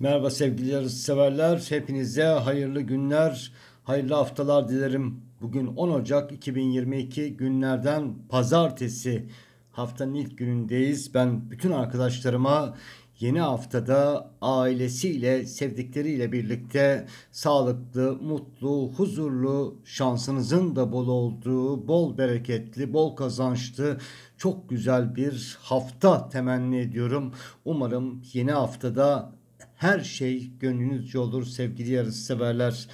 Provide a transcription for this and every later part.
Merhaba sevgili severler. Hepinize hayırlı günler, hayırlı haftalar dilerim. Bugün 10 Ocak 2022 günlerden pazartesi haftanın ilk günündeyiz. Ben bütün arkadaşlarıma yeni haftada ailesiyle, sevdikleriyle birlikte sağlıklı, mutlu, huzurlu, şansınızın da bol olduğu, bol bereketli, bol kazançlı, çok güzel bir hafta temenni ediyorum. Umarım yeni haftada her şey gönlünüzce olur sevgili yarış severler.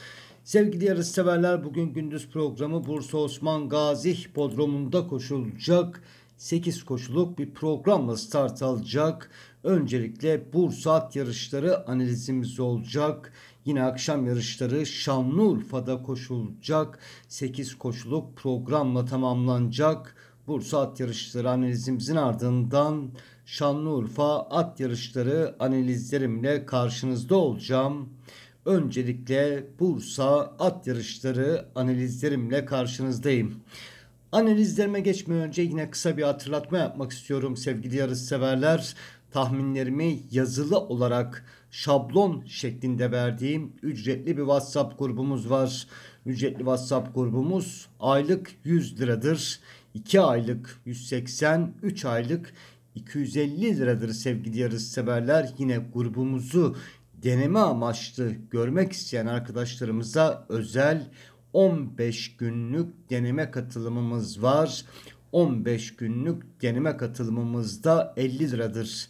Sevgili yarış severler bugün gündüz programı Bursa Osman Gazi Hipodromu'nda koşulacak. 8 koşuluk bir programla start alacak. Öncelikle Bursa at yarışları analizimiz olacak. Yine akşam yarışları Şanlıurfa'da koşulacak. 8 koşuluk programla tamamlanacak. Bursa at yarışları analizimizin ardından Şanlıurfa at yarışları analizlerimle karşınızda olacağım. Öncelikle Bursa at yarışları analizlerimle karşınızdayım. Analizlerime geçmeden önce yine kısa bir hatırlatma yapmak istiyorum sevgili yarışseverler. Tahminlerimi yazılı olarak şablon şeklinde verdiğim ücretli bir WhatsApp grubumuz var. Ücretli WhatsApp grubumuz aylık 100 liradır. 2 aylık 180, 3 aylık 250 liradır sevgili yarış severler. Yine grubumuzu deneme amaçlı görmek isteyen arkadaşlarımıza özel 15 günlük deneme katılımımız var. 15 günlük deneme katılımımızda 50 liradır.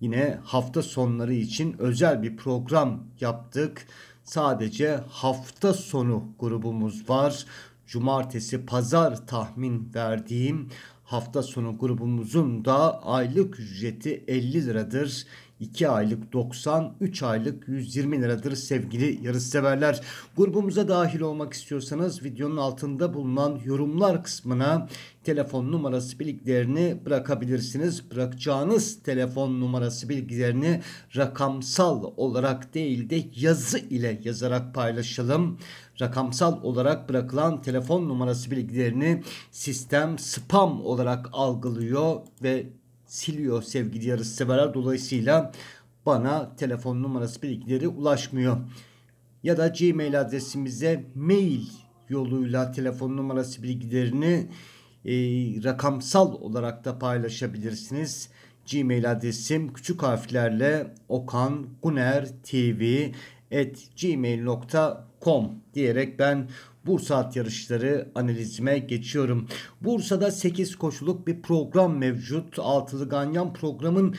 Yine hafta sonları için özel bir program yaptık. Sadece hafta sonu grubumuz var. Cumartesi, pazar tahmin verdiğim Hafta sonu grubumuzun da aylık ücreti 50 liradır. 2 aylık 90, 3 aylık 120 liradır sevgili yarışseverler. Grubumuza dahil olmak istiyorsanız videonun altında bulunan yorumlar kısmına telefon numarası bilgilerini bırakabilirsiniz. Bırakacağınız telefon numarası bilgilerini rakamsal olarak değil de yazı ile yazarak paylaşalım. Rakamsal olarak bırakılan telefon numarası bilgilerini sistem spam olarak algılıyor ve siliyor sevgili yarışseverler. Dolayısıyla bana telefon numarası bilgileri ulaşmıyor. Ya da Gmail adresimize mail yoluyla telefon numarası bilgilerini e, rakamsal olarak da paylaşabilirsiniz. Gmail adresim küçük harflerle okangunertv at gmail.com diyerek ben Bursa at yarışları analizime geçiyorum. Bursa'da 8 koşuluk bir program mevcut. Altılı Ganyan programın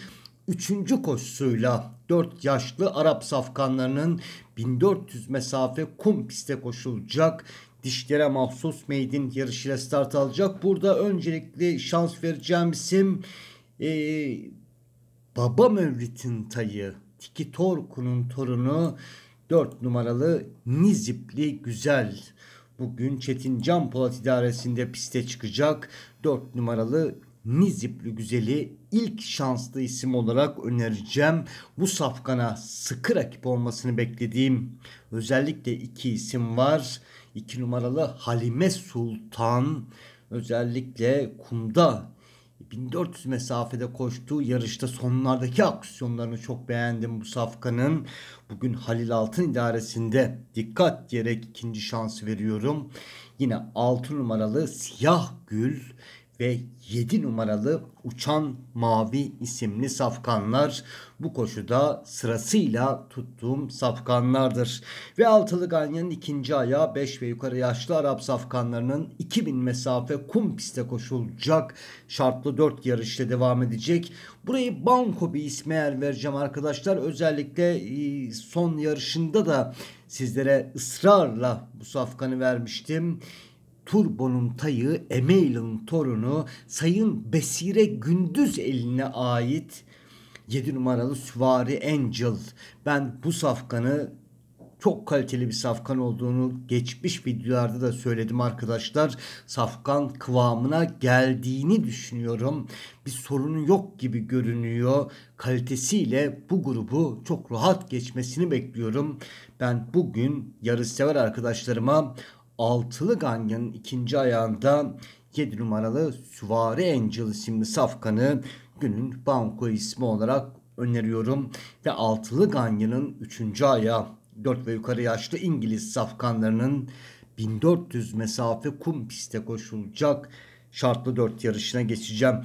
3. koşusuyla 4 yaşlı Arap safkanlarının 1400 mesafe kum piste koşulacak dişlere mahsus meydin yarışıyla start alacak. Burada öncelikli şans vereceğim isim e, Baba Mevlid'in tayı Tiki Torku'nun torunu 4 numaralı Nizipli Güzel bugün Çetin Can Polat idaresinde piste çıkacak. 4 numaralı Nizipli Güzel'i ilk şanslı isim olarak önereceğim. Bu safkana sıkı rakip olmasını beklediğim özellikle iki isim var. 2 numaralı Halime Sultan özellikle kumda 1400 mesafede koştuğu yarışta sonlardaki aksiyonlarını çok beğendim bu Safkan'ın. Bugün Halil Altın idaresinde dikkat diyerek ikinci şans veriyorum. Yine 6 numaralı Siyah Gül ve 7 numaralı Uçan Mavi isimli safkanlar bu koşuda sırasıyla tuttuğum safkanlardır. Ve altılı Ganyan'ın ikinci ayağı 5 ve yukarı yaşlı Arap safkanlarının 2000 mesafe kum piste koşulacak şartlı 4 yarışta devam edecek. Burayı Banko bir isme yer vereceğim arkadaşlar. Özellikle e, son yarışında da sizlere ısrarla bu safkanı vermiştim. Turbo'nun tayı Emeil'in torunu Sayın Besire Gündüz eline ait 7 numaralı süvari Angel. Ben bu safkanı çok kaliteli bir safkan olduğunu geçmiş videolarda da söyledim arkadaşlar. Safkan kıvamına geldiğini düşünüyorum. Bir sorunu yok gibi görünüyor. Kalitesiyle bu grubu çok rahat geçmesini bekliyorum. Ben bugün yarışsever arkadaşlarıma altılı ganyanın ikinci ayağında 7 numaralı Suvari Angel isimli safkanı günün banko ismi olarak öneriyorum. Ve altılı ganyanın üçüncü ayağı 4 ve yukarı yaşlı İngiliz safkanlarının 1400 mesafe kum piste koşulacak şartlı 4 yarışına geçeceğim.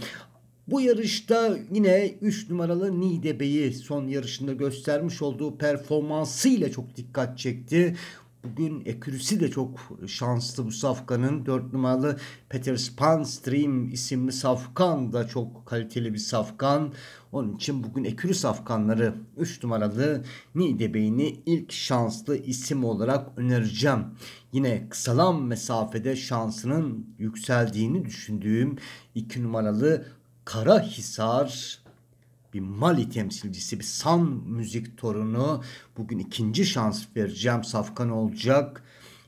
Bu yarışta yine 3 numaralı Nidebe'yi son yarışında göstermiş olduğu performansı ile çok dikkat çekti. Bugün ekürisi de çok şanslı bu safkanın. dört numaralı Peter Spanstream isimli safkan da çok kaliteli bir safkan. Onun için bugün ekürü safkanları 3 numaralı Nidebey'ini ilk şanslı isim olarak önereceğim. Yine kısalan mesafede şansının yükseldiğini düşündüğüm 2 numaralı Kara Hisar bir Mali temsilcisi, bir San müzik torunu. Bugün ikinci şans vereceğim Safkan olacak.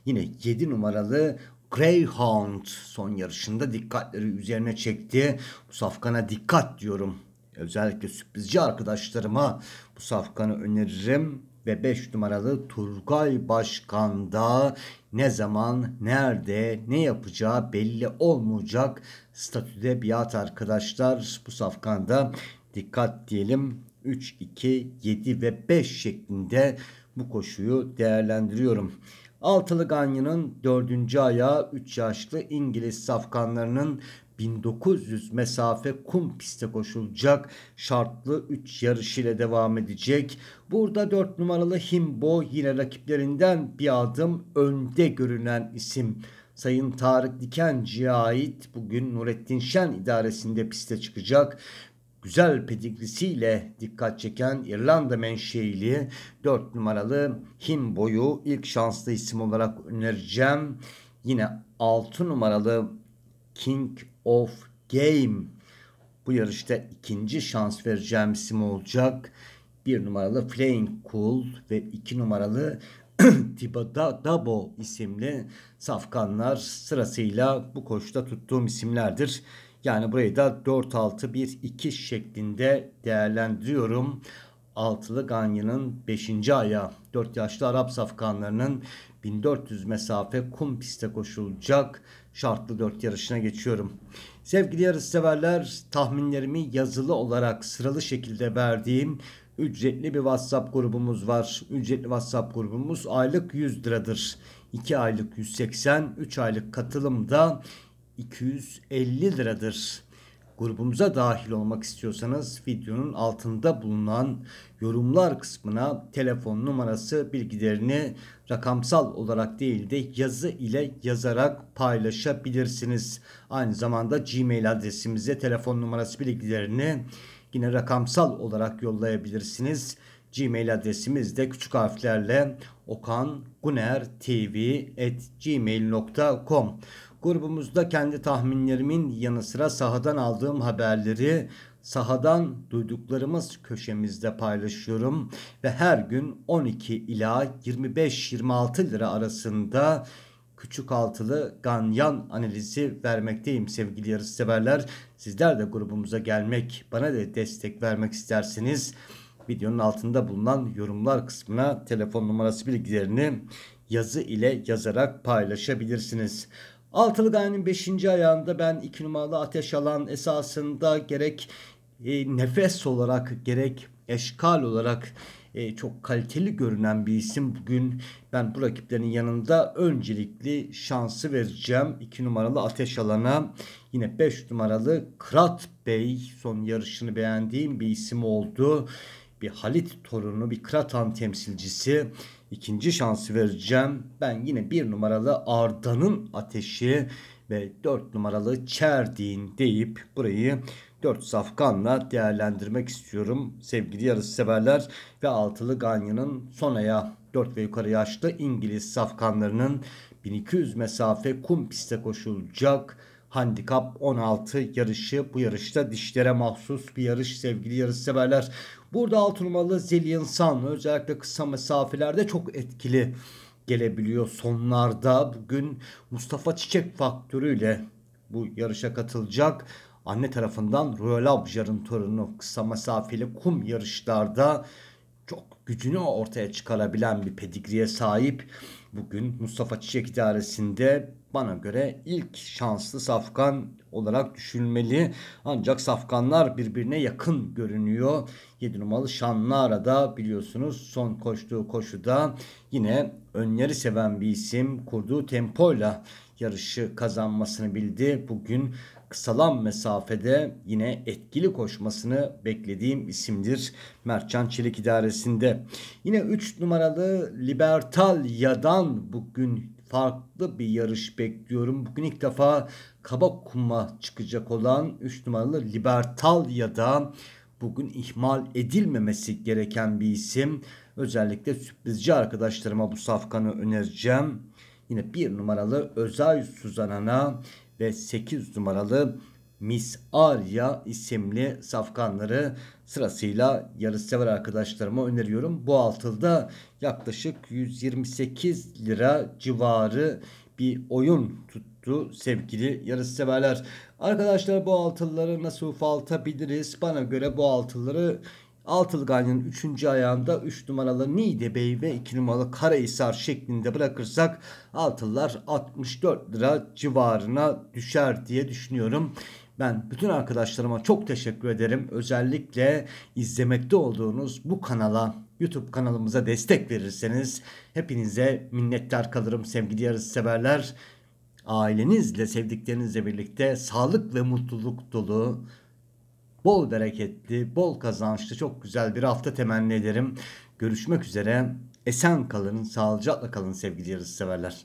Yine 7 numaralı Greyhound son yarışında dikkatleri üzerine çekti. Bu Safkan'a dikkat diyorum. Özellikle sürprizci arkadaşlarıma bu Safkan'ı öneririm ve 5 numaralı Turgay Başkan da ne zaman, nerede, ne yapacağı belli olmayacak statüde biat arkadaşlar. Bu safkanda dikkat diyelim 3, 2, 7 ve 5 şeklinde bu koşuyu değerlendiriyorum. Altılı Ganyan'ın 4. ayağı 3 yaşlı İngiliz safkanlarının 1900 mesafe kum piste koşulacak şartlı 3 yarış ile devam edecek. Burada 4 numaralı Himbo yine rakiplerinden bir adım önde görünen isim. Sayın Tarık Dikenci'ye ait bugün Nurettin Şen idaresinde piste çıkacak güzel pediklisiyle dikkat çeken İrlanda menşeili 4 numaralı Him Boyu ilk şanslı isim olarak önereceğim. Yine 6 numaralı King of Game bu yarışta ikinci şans vereceğim isim olacak. 1 numaralı Flying Cool ve 2 numaralı Tibada Dabo isimli safkanlar sırasıyla bu koşuda tuttuğum isimlerdir. Yani burayı da 4-6-1-2 şeklinde değerlendiriyorum. Altılı Ganyan'ın 5. aya, 4 yaşlı Arap safkanlarının 1400 mesafe kum piste koşulacak şartlı 4 yarışına geçiyorum. Sevgili yarışseverler tahminlerimi yazılı olarak sıralı şekilde verdiğim ücretli bir WhatsApp grubumuz var. Ücretli WhatsApp grubumuz aylık 100 liradır. 2 aylık 180, 3 aylık katılım da. 250 liradır. Grubumuza dahil olmak istiyorsanız videonun altında bulunan yorumlar kısmına telefon numarası bilgilerini rakamsal olarak değil de yazı ile yazarak paylaşabilirsiniz. Aynı zamanda Gmail adresimize telefon numarası bilgilerini yine rakamsal olarak yollayabilirsiniz. Gmail adresimiz de küçük harflerle okangunertv.gmail.com Grubumuzda kendi tahminlerimin yanı sıra sahadan aldığım haberleri sahadan duyduklarımız köşemizde paylaşıyorum ve her gün 12 ila 25-26 lira arasında küçük altılı ganyan analizi vermekteyim sevgili yarışseverler. Sizler de grubumuza gelmek, bana da destek vermek isterseniz videonun altında bulunan yorumlar kısmına telefon numarası bilgilerini yazı ile yazarak paylaşabilirsiniz. Altılı Gaye'nin 5. ayağında ben 2 numaralı ateş alan esasında gerek e, nefes olarak gerek eşkal olarak e, çok kaliteli görünen bir isim. Bugün ben bu rakiplerin yanında öncelikli şansı vereceğim. 2 numaralı Ateş Alan'a yine 5 numaralı Krat Bey son yarışını beğendiğim bir isim oldu. Bir Halit torunu bir Kratan temsilcisi ikinci şansı vereceğim. Ben yine bir numaralı Arda'nın ateşi ve dört numaralı Çerdin deyip burayı dört safkanla değerlendirmek istiyorum sevgili yarısı severler ve altılı Ganya'nın sonaya dört ve yukarı yaşlı İngiliz safkanlarının 1200 mesafe kum piste koşulacak Handikap 16 yarışı bu yarışta dişlere mahsus bir yarış sevgili yarışseverler. Burada 6 numaralı Zillion Sun özellikle kısa mesafelerde çok etkili gelebiliyor. Sonlarda bugün Mustafa Çiçek faktörüyle bu yarışa katılacak. Anne tarafından Royal Abjar'ın torunu kısa mesafeli kum yarışlarda gücünü ortaya çıkarabilen bir pedigriye sahip. Bugün Mustafa Çiçek idaresinde bana göre ilk şanslı safkan olarak düşünmeli. Ancak safkanlar birbirine yakın görünüyor. 7 numaralı Şanlıara da biliyorsunuz son koştuğu koşuda yine önleri seven bir isim kurduğu tempoyla yarışı kazanmasını bildi. Bugün kısalan mesafede yine etkili koşmasını beklediğim isimdir Mertcan Çelik idaresinde. Yine 3 numaralı Libertal Libertalia'dan bugün farklı bir yarış bekliyorum. Bugün ilk defa kaba kuma çıkacak olan 3 numaralı Libertal da bugün ihmal edilmemesi gereken bir isim. Özellikle sürprizci arkadaşlarıma bu safkanı önereceğim. Yine bir numaralı Özay Suzanan'a ve 8 numaralı Miss Arya isimli safkanları sırasıyla yarışsever arkadaşlarıma öneriyorum. Bu altılda yaklaşık 128 lira civarı bir oyun tuttu sevgili yarışseverler. Arkadaşlar bu altılları nasıl ufaltabiliriz? Bana göre bu altılları Altılı Ganyan'ın 3. ayağında 3 numaralı Nide Bey ve 2 numaralı Karahisar şeklinde bırakırsak altılılar 64 lira civarına düşer diye düşünüyorum. Ben bütün arkadaşlarıma çok teşekkür ederim. Özellikle izlemekte olduğunuz bu kanala, YouTube kanalımıza destek verirseniz hepinize minnettar kalırım sevgili yarısı severler. Ailenizle, sevdiklerinizle birlikte sağlık ve mutluluk dolu bol bereketli, bol kazançlı, çok güzel bir hafta temenni ederim. Görüşmek üzere. Esen kalın, sağlıcakla kalın sevgili yarısı severler.